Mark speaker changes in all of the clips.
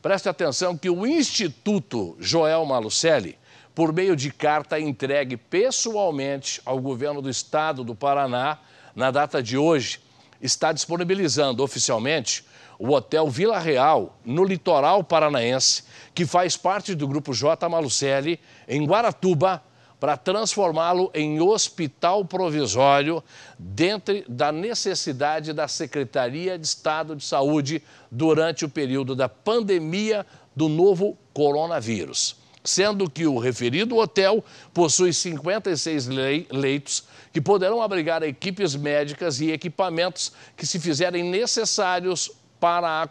Speaker 1: Preste atenção que o Instituto Joel Malucelli, por meio de carta entregue pessoalmente ao governo do estado do Paraná, na data de hoje, está disponibilizando oficialmente o Hotel Vila Real, no litoral paranaense, que faz parte do Grupo J. Malucelli, em Guaratuba, para transformá-lo em hospital provisório, dentro da necessidade da Secretaria de Estado de Saúde durante o período da pandemia do novo coronavírus. Sendo que o referido hotel possui 56 leitos que poderão abrigar equipes médicas e equipamentos que se fizerem necessários para a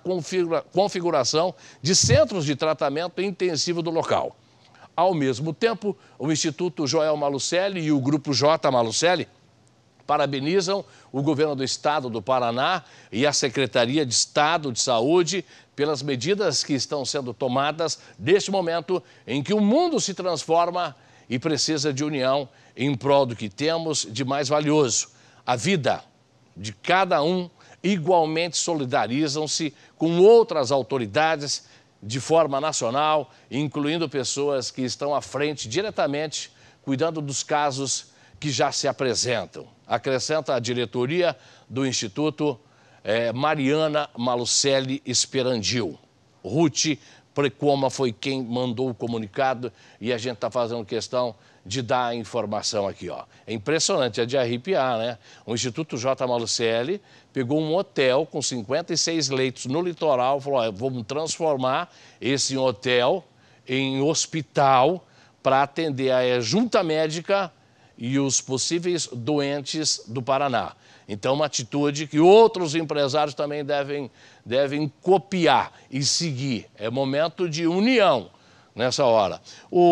Speaker 1: configuração de centros de tratamento intensivo do local ao mesmo tempo, o Instituto Joel Malucelli e o Grupo J Malucelli parabenizam o governo do estado do Paraná e a Secretaria de Estado de Saúde pelas medidas que estão sendo tomadas neste momento em que o mundo se transforma e precisa de união em prol do que temos de mais valioso, a vida de cada um. Igualmente solidarizam-se com outras autoridades de forma nacional, incluindo pessoas que estão à frente diretamente, cuidando dos casos que já se apresentam. Acrescenta a diretoria do Instituto eh, Mariana Malucelli Esperandil. Ruth Precoma foi quem mandou o comunicado e a gente está fazendo questão de dar a informação aqui. Ó. É impressionante, é de arrepiar, né? O Instituto J. Malucelli pegou um hotel com 56 leitos no litoral, falou, ó, vamos transformar esse hotel em hospital para atender a junta médica e os possíveis doentes do Paraná. Então, uma atitude que outros empresários também devem, devem copiar e seguir. É momento de união nessa hora. O